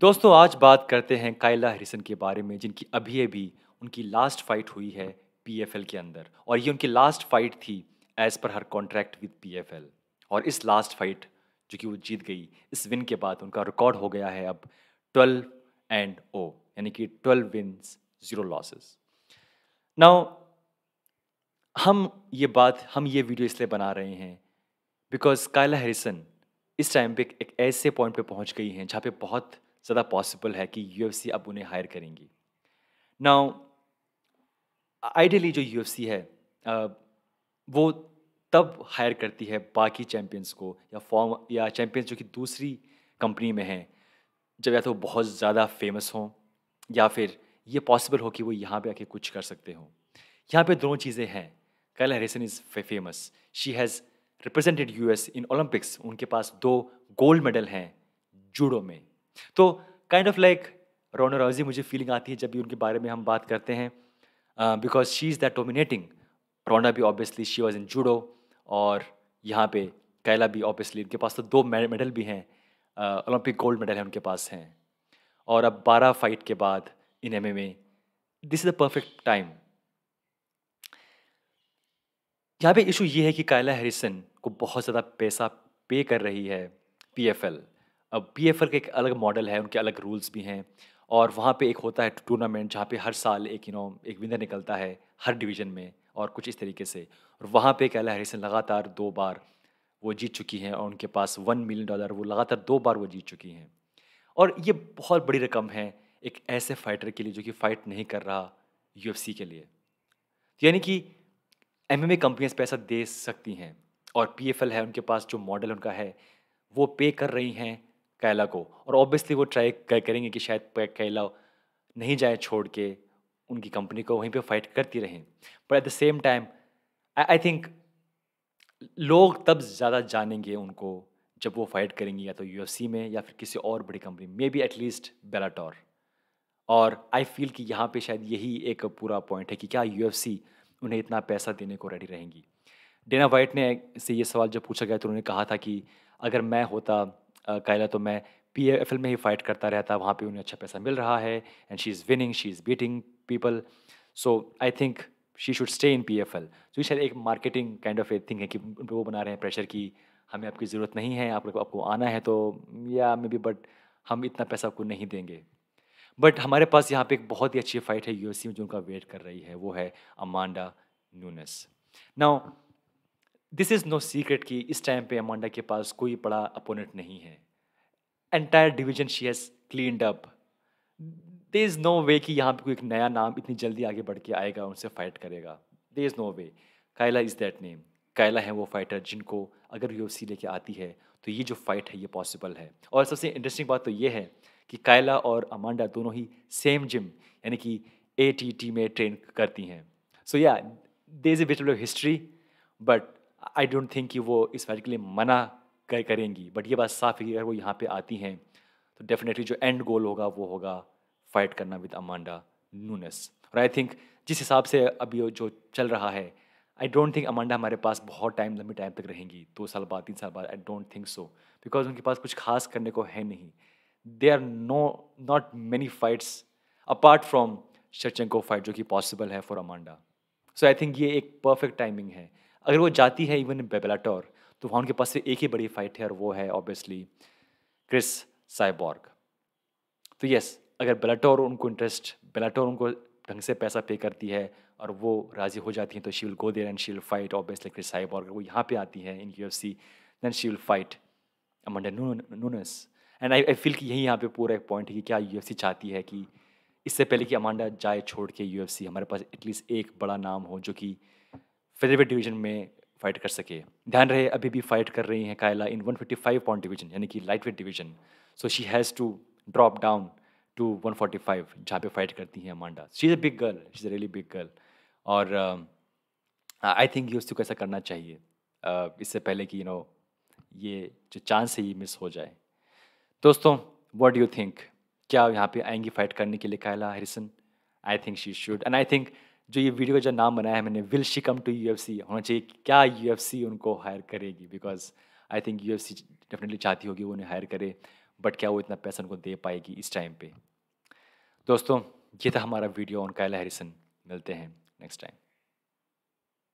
दोस्तों आज बात करते हैं कायला हैरिसन के बारे में जिनकी अभी अभी उनकी लास्ट फाइट हुई है पीएफएल के अंदर और ये उनकी लास्ट फाइट थी as per her contract with PFL और इस लास्ट फाइट जो कि वो जीत गई इस विन के बाद उनका रिकॉर्ड हो गया है अब ट्वेल्व एंड ओ यानी कि twelve wins zero losses now हम ये बात हम ये वीडियो इसलिए बना रहे हैं बिकॉज कायला हैरिसन इस टाइम पे एक ऐसे पॉइंट पे पहुंच गई हैं जहाँ पे बहुत ज़्यादा पॉसिबल है कि यू अब उन्हें हायर करेंगी नाउ आइडियली जो यू है वो तब हायर करती है बाकी चैम्पियंस को या फॉर्म या चैम्पियंस जो कि दूसरी कंपनी में हैं जब या तो बहुत ज़्यादा फेमस हों या फिर ये पॉसिबल हो कि वो यहाँ पे आके कुछ कर सकते हों यहाँ पे दोनों चीज़ें हैं Kayla Harrison is famous she has represented US in Olympics उनके पास दो गोल्ड मेडल हैं जूडो में तो काइंड ऑफ लाइक रोना रोजी मुझे फीलिंग आती है जब भी उनके बारे में हम बात करते हैं because she is that dominating Ronda भी obviously she was in judo और यहाँ पे कैला भी ऑब्वियसली उनके पास तो दो मेडल भी हैं ओलंपिक गोल्ड मेडल है उनके पास हैं और अब बारह फाइट के बाद इन एम में this is the perfect time यहाँ पे इशू ये है कि कायला हैरिसन को बहुत ज़्यादा पैसा पे कर रही है पीएफएल पी एफ एल का एक अलग मॉडल है उनके अलग रूल्स भी हैं और वहाँ पे एक होता है टूर्नामेंट जहाँ पे हर साल एक यू नो एक विनर निकलता है हर डिवीज़न में और कुछ इस तरीके से और वहाँ पे कैला हैरिसन लगातार दो बार वो जीत चुकी हैं और उनके पास वन मिलियन डॉलर वो लगातार दो बार वो जीत चुकी हैं और ये बहुत बड़ी रकम है एक ऐसे फाइटर के लिए जो कि फ़ाइट नहीं कर रहा यू के लिए यानी कि एम एम कंपनियाँ पैसा दे सकती हैं और पी है उनके पास जो मॉडल उनका है वो पे कर रही हैं कैला को और ऑब्वियसली वो ट्राई करेंगे कि शायद कैला नहीं जाए छोड़ के उनकी कंपनी को वहीं पे फाइट करती रहें पर at the same time I think लोग तब ज़्यादा जानेंगे उनको जब वो फाइट करेंगी या तो यू में या फिर किसी और बड़ी company maybe at least Bellator और आई फील कि यहाँ पे शायद यही एक पूरा पॉइंट है कि क्या यू उन्हें इतना पैसा देने को रेडी रहेंगी डेना वाइट ने से ये सवाल जब पूछा गया तो उन्होंने कहा था कि अगर मैं होता कायला तो मैं पी एफ एल में ही फाइट करता रहता, वहाँ पर उन्हें अच्छा पैसा मिल रहा है and she is winning, she is beating people. So I think she should stay in P F L तो ये शायद एक marketing kind of a thing है कि उन पर वो बना रहे हैं प्रेशर की हमें आपकी ज़रूरत नहीं है, आप लोग आपको आना है तो या मे बी बट हम इतना पैसा आपको नहीं देंगे। बट हमारे पास यहाँ पे एक बहुत ही अच्छी फाइट है सी में जो उनका वेट कर रही है, वो है Amanda Nunes now this is no secret कि इस टाइम पे अमांडा के पास कोई बड़ा अपोनेंट नहीं है entire division she has cleaned up there is no way कि यहाँ पे कोई एक नया नाम इतनी जल्दी आगे बढ़ के आएगा उनसे फाइट करेगा there is no way Kayla is that name Kayla है वो फाइटर जिनको अगर यू सी लेके आती है तो ये जो फाइट है ये पॉसिबल है और सबसे इंटरेस्टिंग बात तो ये है कि कायला और अमांडा दोनों ही सेम जिम यानी कि ए टी टी में ट्रेन करती हैं so yeah there is a bit of history but I don't think कि वो इस मैरिज के लिए मना कर करेंगी बट ये बात साफ है अगर वो यहाँ पे आती हैं तो डेफिनेटली जो एंड गोल होगा वो होगा फाइट करना विद अमांडा नूनस और आई थिंक जिस हिसाब से अभी जो चल रहा है आई डोंट थिंक अमांडा हमारे पास बहुत टाइम लंबे टाइम तक रहेंगी दो साल बाद तीन साल बाद I don't think so because उनके पास कुछ खास करने को है नहीं there are no not many fights apart from Shevchenko fight जो कि पॉसिबल है for Amanda so I think ये एक परफेक्ट टाइमिंग है अगर वो जाती है इवन बेबलाटोर तो वहाँ उनके पास से एक ही बड़ी फाइट है और वो है ऑब्वियसली क्रिस साइबॉर्ग तो यस अगर बेलाटोर उनको इंटरेस्ट बेलाटोर उनको ढंग से पैसा पे करती है और वो राज़ी हो जाती हैं तो she will go there and she will fight obviously Chris Cyborg वो यहाँ पे आती है in U F C then she will fight Amanda Nunes and I I feel कि यही यहाँ पे पूरा एक पॉइंट है कि क्या यू एफ सी चाहती है कि इससे पहले कि अमांडा जाए छोड़ के यू एफ सी हमारे पास एटलीस्ट एक बड़ा नाम हो जो कि फेदरवेट डिवीजन में फाइट कर सके ध्यान रहे अभी भी फाइट कर रही हैं कायला इन 155 पॉइंट डिवीजन यानी कि lightweight division so she has to drop down to 145 जहाँ पे फाइट करती हैं Amanda she is a big girl she is a really big girl और आई uh, थिंक ये उसको कैसा करना चाहिए uh, इससे पहले कि यू you नो know, ये जो चांस है ये मिस हो जाए दोस्तों वॉट डू थिंक क्या यहाँ पे आएंगी फाइट करने के लिए Kayla Harrison I think she should and I think जो ये वीडियो का जो नाम बनाया है मैंने will she come to you होना चाहिए क्या यू उनको हायर करेगी because I think you definitely चाहती होगी वो उन्हें हायर करे बट क्या वो इतना पैसा उनको दे पाएगी इस टाइम पे दोस्तों ये था हमारा वीडियो ऑन कायला हैरिसन मिलते हैं नेक्स्ट टाइम